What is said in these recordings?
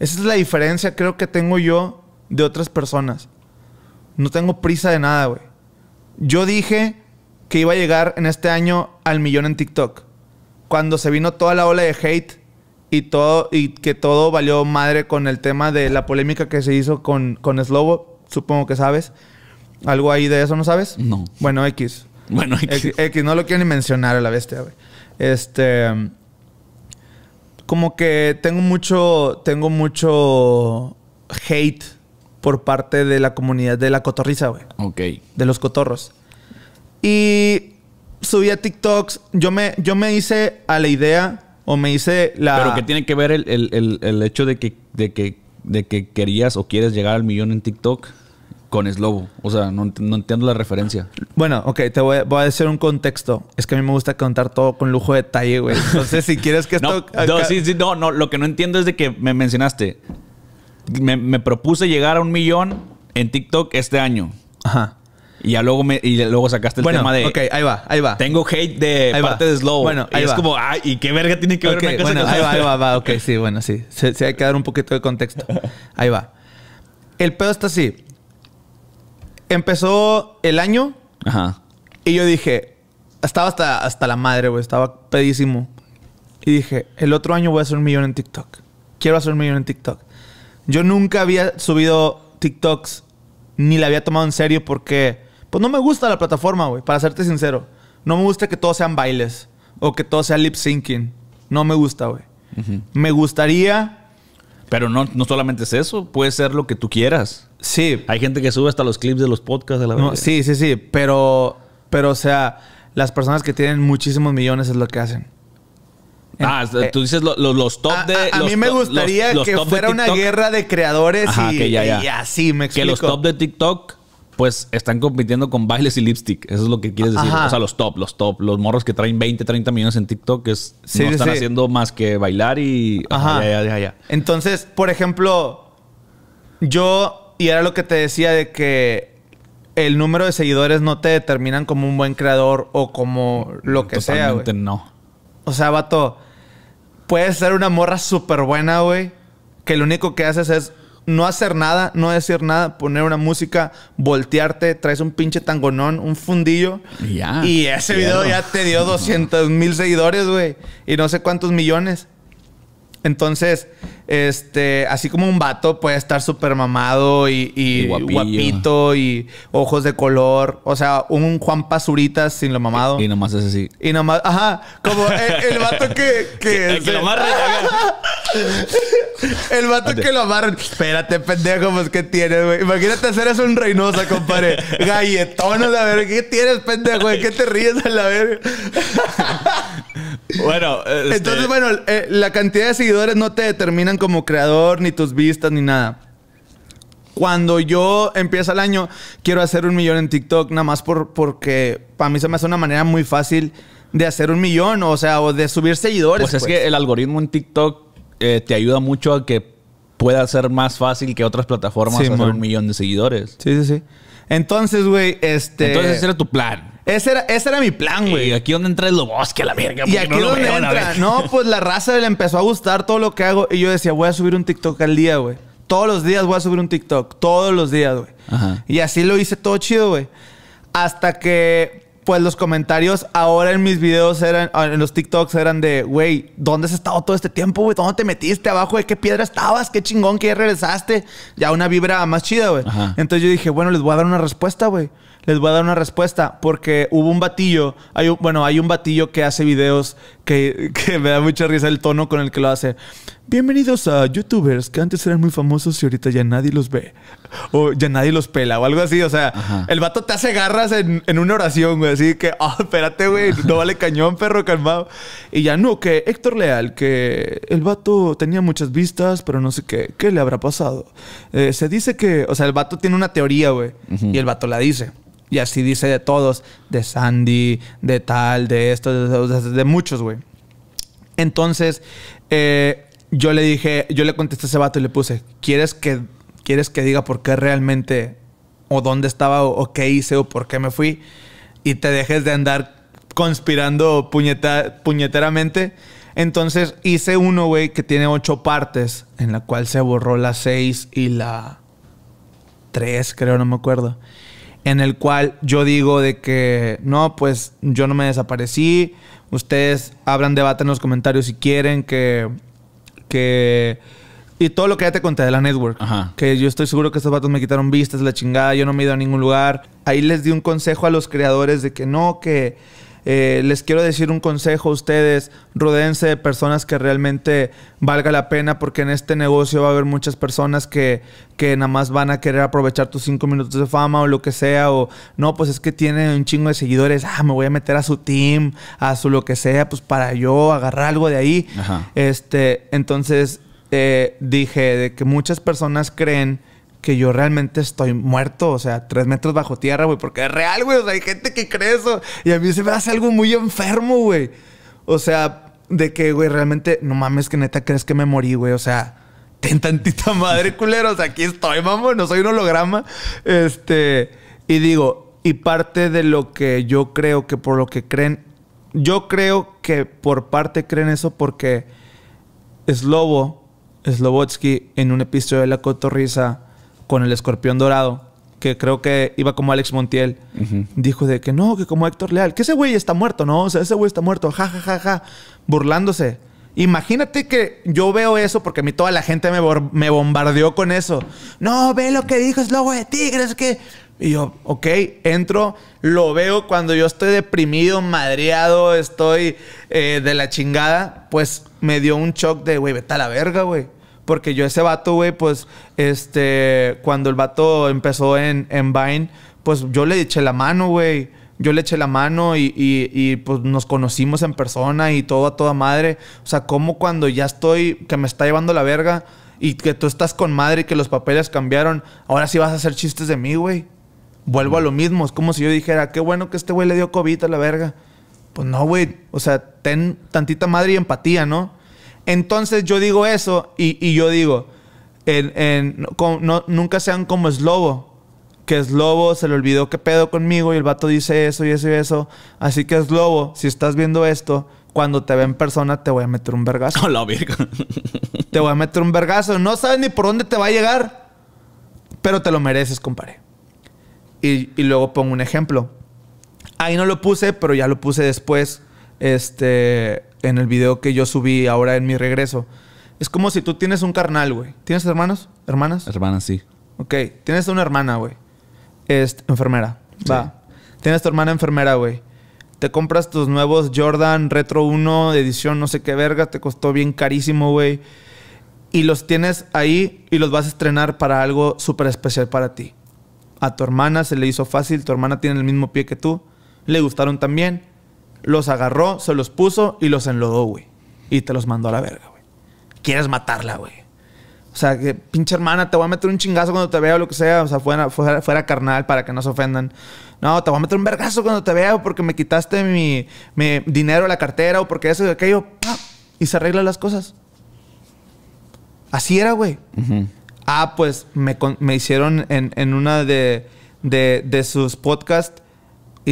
Esa es la diferencia, creo que tengo yo de otras personas. No tengo prisa de nada, güey. Yo dije que iba a llegar en este año al millón en TikTok. Cuando se vino toda la ola de hate y, todo, y que todo valió madre con el tema de la polémica que se hizo con, con Slobo, supongo que sabes. ¿Algo ahí de eso no sabes? No. Bueno, X. Bueno, X. X, X no lo quiero ni mencionar a la bestia, güey. Este como que tengo mucho, tengo mucho hate por parte de la comunidad de la cotorriza, güey. Ok. De los cotorros. Y subí a TikToks. Yo me, yo me hice a la idea o me hice la... Pero que tiene que ver el, el hecho de que, de que, de que querías o quieres llegar al millón en TikTok con Slobo. O sea, no, entiendo la referencia. Bueno, ok, te voy, a decir un contexto. Es que a mí me gusta contar todo con lujo de detalle, güey. Entonces, si quieres que esto. No, no, sí, sí, no, no, lo que no entiendo es de que me mencionaste. Me, propuse llegar a un millón en TikTok este año. Ajá. Y ya luego, me, y luego sacaste el tema de. Ok, ahí va, ahí va. Tengo hate de ahí parte va. de Slow... Bueno, ahí y es como, ay, ¿y qué verga tiene que ver con una cosa bueno, ahí va, ahí va, va, ok, sí, bueno, sí. Se, hay que dar un poquito de contexto. Ahí va. El pedo está así empezó el año y yo dije, estaba hasta, hasta la madre, güey, estaba pedísimo. Y dije, el otro año voy a hacer un millón en TikTok. Quiero hacer un millón en TikTok. Yo nunca había subido TikToks ni la había tomado en serio porque, pues no me gusta la plataforma, güey, para serte sincero. No me gusta que todos sean bailes o que todo sea lip syncing. No me gusta, güey. Me gustaría. Pero no, no solamente es eso, puede ser lo que tú quieras. Sí. Hay gente que sube hasta los clips de los podcasts de la no, Sí, sí, sí. Pero, pero, o sea, las personas que tienen muchísimos millones es lo que hacen. Ah, tú eh, dices los top de. A, mí me gustaría que fuera una guerra de creadores y, así me explico. Que los top de TikTok, pues están compitiendo con bailes y lipstick. Eso es lo que quieres decir. O sea, los top, los top. Los morros que traen 20, 30 millones en TikTok es, sí, no están haciendo más que bailar y. Ajá. ya, Entonces, por ejemplo, yo y era lo que te decía de que el número de seguidores no te determinan como un buen creador o como lo que sea, güey. no. O sea, vato, puedes ser una morra súper buena, güey, que lo único que haces es no hacer nada, no decir nada, poner una música, voltearte, traes un pinche tangonón, un fundillo. Ya. Y ese video ya te dio 200 mil seguidores, güey. Y no sé cuántos millones. Entonces, este, así como un vato puede estar súper mamado y, guapito y ojos de color. O sea, un Juan Pazuritas sin lo mamado. Y, nomás es así. Y nomás, ajá, como el, vato que. Que, el que lo amarra. el vato que lo amarra. Espérate, pendejo, pues ¿qué tienes, güey? Imagínate hacer un en Reynosa, compadre. Galletón, a la ¿Qué tienes, pendejo? qué te ríes a la verga? Bueno, entonces, este, bueno, eh, la cantidad de seguidores no te determinan como creador, ni tus vistas, ni nada. Cuando yo empiezo el año, quiero hacer un millón en TikTok, nada más por, porque para mí se me hace una manera muy fácil de hacer un millón, o sea, o de subir seguidores. Pues es pues. que el algoritmo en TikTok eh, te ayuda mucho a que pueda ser más fácil que otras plataformas hacer un millón de seguidores. Sí, sí, sí. Entonces, güey, este. Entonces ese era tu plan. Ese era, ese era mi plan, güey. Y aquí donde entra el lo bosque, la mierda. Y aquí no donde entra. No, pues la raza le empezó a gustar todo lo que hago. Y yo decía, voy a subir un TikTok al día, güey. Todos los días voy a subir un TikTok. Todos los días, güey. Y así lo hice todo chido, güey. Hasta que pues los comentarios ahora en mis videos eran, ah, en los TikToks eran de, güey, ¿dónde has estado todo este tiempo, güey? ¿Dónde te metiste? ¿Abajo de qué piedra estabas? ¿Qué chingón que regresaste? Ya una vibra más chida, güey. Entonces yo dije, bueno, les voy a dar una respuesta, güey les voy a dar una respuesta porque hubo un batillo, hay bueno, hay un batillo que hace videos que, me da mucha risa el tono con el que lo hace. Bienvenidos a youtubers que antes eran muy famosos y ahorita ya nadie los ve. O ya nadie los pela o algo así. O sea, el vato te hace garras en, una oración, güey. Así que, ah, espérate, güey. No vale cañón, perro calmado. Y ya no, que Héctor Leal, que el vato tenía muchas vistas, pero no sé qué. ¿Qué le habrá pasado? Eh, se dice que, o sea, el vato tiene una teoría, güey. Y el vato la dice. Y así dice de todos, de Sandy, de tal, de esto, de, muchos, güey. Entonces, eh, yo le dije, yo le contesté a ese vato y le puse, ¿quieres que, quieres que diga por qué realmente, o dónde estaba, o, qué hice, o por qué me fui? Y te dejes de andar conspirando puñeteramente. Entonces hice uno, güey, que tiene ocho partes, en la cual se borró la seis y la tres, creo, no me acuerdo en el cual yo digo de que no, pues yo no me desaparecí. Ustedes abran debate en los comentarios si quieren que. que y todo lo que ya te conté de la network. Ajá. Que yo estoy seguro que estos vatos me quitaron vistas, la chingada, yo no me he ido a ningún lugar. Ahí les di un consejo a los creadores de que no, que eh, les quiero decir un consejo a ustedes, rodense de personas que realmente valga la pena porque en este negocio va a haber muchas personas que, nada más van a querer aprovechar tus cinco minutos de fama o lo que sea o no, pues es que tienen un chingo de seguidores, ah, me voy a meter a su team, a su lo que sea, pues para yo agarrar algo de ahí. Este, entonces eh, dije de que muchas personas creen que yo realmente estoy muerto, o sea, tres metros bajo tierra, güey, porque es real, güey, o sea, hay gente que cree eso. Y a mí se me hace algo muy enfermo, güey. O sea, de que, güey, realmente, no mames, que neta crees que me morí, güey, o sea, ten tantita madre, culero. o sea, aquí estoy, vamos, no soy un holograma. Este, y digo, y parte de lo que yo creo que por lo que creen, yo creo que por parte creen eso porque Slobo, Slobotsky, en un episodio de La Cotorrisa, con el escorpión dorado, que creo que iba como Alex Montiel, dijo de que no, que como Héctor Leal, que ese güey está muerto, ¿no? O sea, ese güey está muerto, ja, ja, ja, ja, burlándose. Imagínate que yo veo eso porque a mí toda la gente me, me bombardeó con eso. No, ve lo que dijo, es lobo de tigres, que... Y yo, ok, entro, lo veo cuando yo estoy deprimido, madreado, estoy eh, de la chingada, pues me dio un shock de, güey, vete a la verga, güey. Porque yo ese vato, güey, pues, este, cuando el vato empezó en, en Vine, pues yo le eché la mano, güey. Yo le eché la mano y, pues nos conocimos en persona y todo a toda madre. O sea, como cuando ya estoy, que me está llevando la verga y que tú estás con madre y que los papeles cambiaron, ahora sí vas a hacer chistes de mí, güey. Vuelvo a lo mismo. Es como si yo dijera, qué bueno que este güey le dio COVID a la verga. Pues no, güey. O sea, ten tantita madre y empatía, ¿no? Entonces yo digo eso y, yo digo, nunca sean como lobo. que lobo, se le olvidó qué pedo conmigo y el vato dice eso y eso y eso. Así que es lobo, si estás viendo esto, cuando te ve en persona te voy a meter un vergazo. Hola, Virgo. te voy a meter un vergazo. No sabes ni por dónde te va a llegar, pero te lo mereces, compadre. Y, y luego pongo un ejemplo. Ahí no lo puse, pero ya lo puse después. Este en el video que yo subí ahora en mi regreso. Es como si tú tienes un carnal, güey. ¿Tienes hermanos? ¿Hermanas? Hermanas, sí. Ok. Tienes una hermana, güey. Es enfermera. Va. Tienes tu hermana enfermera, güey. Te compras tus nuevos Jordan Retro 1 de edición no sé qué verga. Te costó bien carísimo, güey. Y los tienes ahí y los vas a estrenar para algo súper especial para ti. A tu hermana se le hizo fácil. Tu hermana tiene el mismo pie que tú. Le gustaron también los agarró, se los puso y los enlodó, güey. Y te los mandó a la verga, güey. Quieres matarla, güey. O sea, que pinche hermana, te voy a meter un chingazo cuando te vea o lo que sea. O sea, fuera, carnal para que no se ofendan. No, te voy a meter un vergazo cuando te vea porque me quitaste mi, dinero la cartera o porque eso y aquello. Y se arreglan las cosas. Así era, güey. Ah, pues me, hicieron en, en una de sus podcasts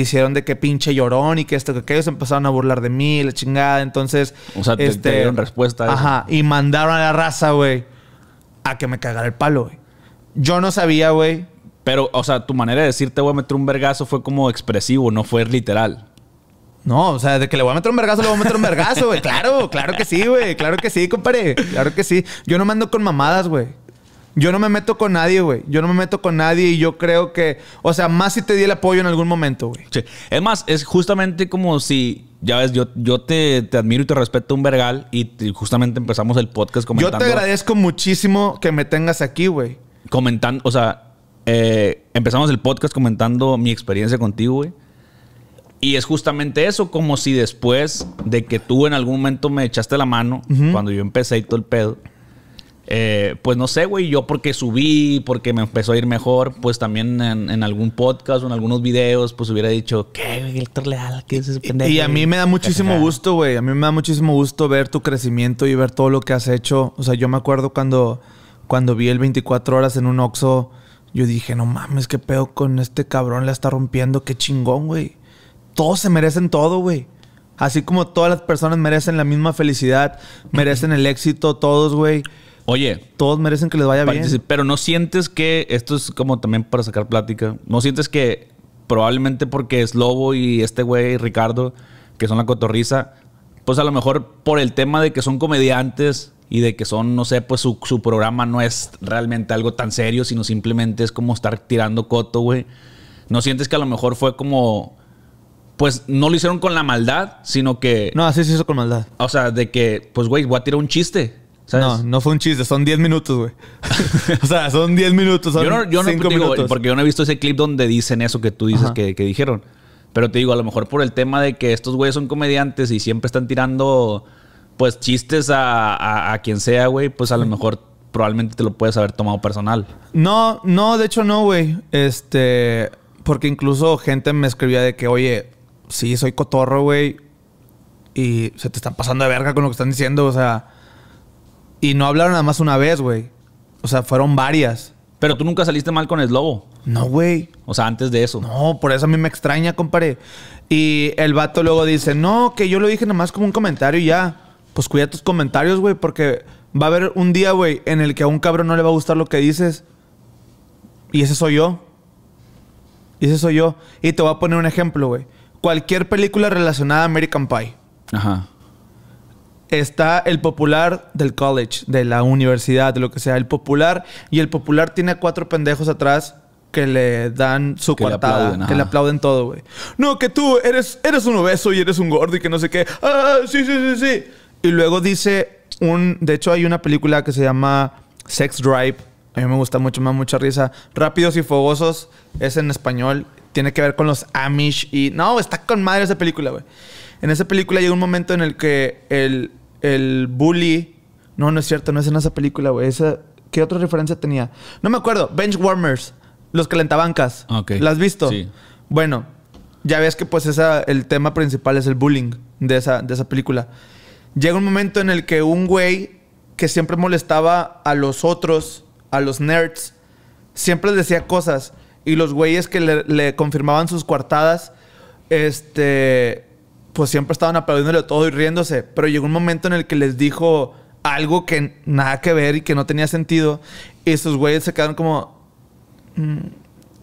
hicieron de que pinche llorón y que esto, que ellos empezaron a burlar de mí, la chingada. Entonces. O sea, te, este, dieron respuesta. Ajá. Y mandaron a la raza, güey, a que me cagara el palo, güey. Yo no sabía, güey. Pero, o sea, tu manera de decir te voy a meter un vergazo fue como expresivo, no fue literal. No, o sea, de que le voy a meter un vergazo, le voy a meter un vergazo, güey. Claro, claro que sí, güey. Claro que sí, compadre. Claro que sí. Yo no mando con mamadas, güey. Yo no me meto con nadie, güey. Yo no me meto con nadie y yo creo que, o sea, más si te di el apoyo en algún momento, güey. Sí. Es más, es justamente como si, ya ves, yo, yo te, admiro y te respeto un vergal y justamente empezamos el podcast comentando. Yo te agradezco muchísimo que me tengas aquí, güey. Comentando, o sea, eh, empezamos el podcast comentando mi experiencia contigo, güey. Y es justamente eso, como si después de que tú en algún momento me echaste la mano, cuando yo empecé y todo el pedo eh, pues no sé, güey, yo porque subí, porque me empezó a ir mejor, pues también en, algún podcast o en algunos videos, pues hubiera dicho, ¿qué, güey, el Leal? ¿Qué es Y a mí me da muchísimo gusto, güey, a mí me da muchísimo gusto ver tu crecimiento y ver todo lo que has hecho. O sea, yo me acuerdo cuando, cuando vi el 24 horas en un Oxxo, yo dije, no mames, qué pedo con este cabrón, la está rompiendo, qué chingón, güey. Todos se merecen todo, güey. Así como todas las personas merecen la misma felicidad, merecen el éxito, todos, güey. Oye. Todos merecen que les vaya bien. Pero no sientes que, esto es como también para sacar plática, no sientes que probablemente porque es Lobo y este güey Ricardo, que son la cotorriza, pues a lo mejor por el tema de que son comediantes y de que son, no sé, pues su, programa no es realmente algo tan serio, sino simplemente es como estar tirando coto, güey. No sientes que a lo mejor fue como pues no lo hicieron con la maldad, sino que. No, sí se hizo con maldad. O sea, de que, pues, güey, voy a tirar un chiste. No, no fue un chiste, son 10 minutos, güey. o sea, son 10 minutos. yo no, porque yo no he visto ese clip donde dicen eso que tú dices que, dijeron. Pero te digo, a lo mejor por el tema de que estos güeyes son comediantes y siempre están tirando, pues, chistes a, a quien sea, güey, pues a lo mejor probablemente te lo puedes haber tomado personal. No, no, de hecho no, güey. Este, porque incluso gente me escribía de que, oye, sí, soy cotorro, güey. Y se te están pasando de verga con lo que están diciendo, o sea y no hablaron nada más una vez, güey. O sea, fueron varias. Pero tú nunca saliste mal con el lobo. No, güey. O sea, antes de eso. No, por eso a mí me extraña, compadre. Y el vato luego dice, no, que yo lo dije nada más como un comentario y ya. Pues cuida tus comentarios, güey, porque va a haber un día, güey, en el que a un cabrón no le va a gustar lo que dices. Y ese soy yo. Y ese soy yo. Y te voy a poner un ejemplo, güey. Cualquier película relacionada a American Pie. Ajá está el popular del college, de la universidad, de lo que sea, el popular. Y el popular tiene a cuatro pendejos atrás que le dan su que que le aplauden todo, güey. No, que tú eres, eres un obeso y eres un gordo y que no sé qué. Ah, sí, sí, sí, sí. Y luego dice un. De hecho, hay una película que se llama Sex Drive. A mí me gusta mucho, me da mucha risa. Rápidos y Fogosos es en español. Tiene que ver con los Amish y. No, está con madre esa película, güey. En esa película llega un momento en el que el, el bully. No, no es cierto, no es en esa película, güey. Esa, ¿Qué otra referencia tenía? No me acuerdo. Bench Warmers. Los calentabancas. ¿Las has visto? Sí. Bueno, ya ves que pues esa, el tema principal es el bullying de esa, de esa película. Llega un momento en el que un güey que siempre molestaba a los otros, a los nerds, siempre decía cosas. Y los güeyes que le, le confirmaban sus coartadas, este, pues siempre estaban aplaudiéndole todo y riéndose, pero llegó un momento en el que les dijo algo que nada que ver y que no tenía sentido, y esos güeyes se quedaron como... Mm,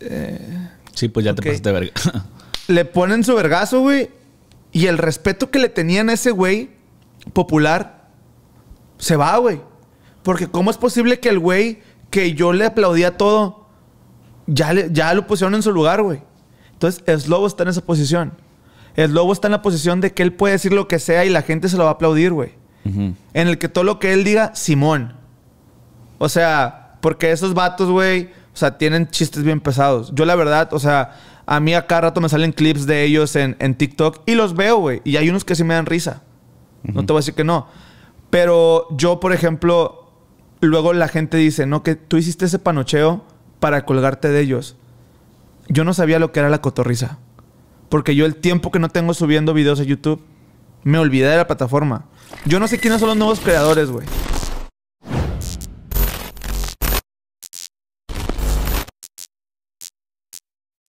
eh, sí, pues ya te pasaste verga. le ponen su vergazo, güey, y el respeto que le tenían a ese güey popular se va, güey. Porque ¿cómo es posible que el güey que yo le aplaudía todo, ya, ya lo pusieron en su lugar, güey? Entonces, lobo está en esa posición el lobo está en la posición de que él puede decir lo que sea y la gente se lo va a aplaudir, güey. En el que todo lo que él diga, Simón. O sea, porque esos vatos, güey, o sea, tienen chistes bien pesados. Yo la verdad, o sea, a mí a rato me salen clips de ellos en, TikTok y los veo, güey. Y hay unos que sí me dan risa. No te voy a decir que no. Pero yo, por ejemplo, luego la gente dice, no, que tú hiciste ese panocheo para colgarte de ellos. Yo no sabía lo que era la cotorriza porque yo el tiempo que no tengo subiendo videos a YouTube, me olvidé de la plataforma. Yo no sé quiénes son los nuevos creadores, güey.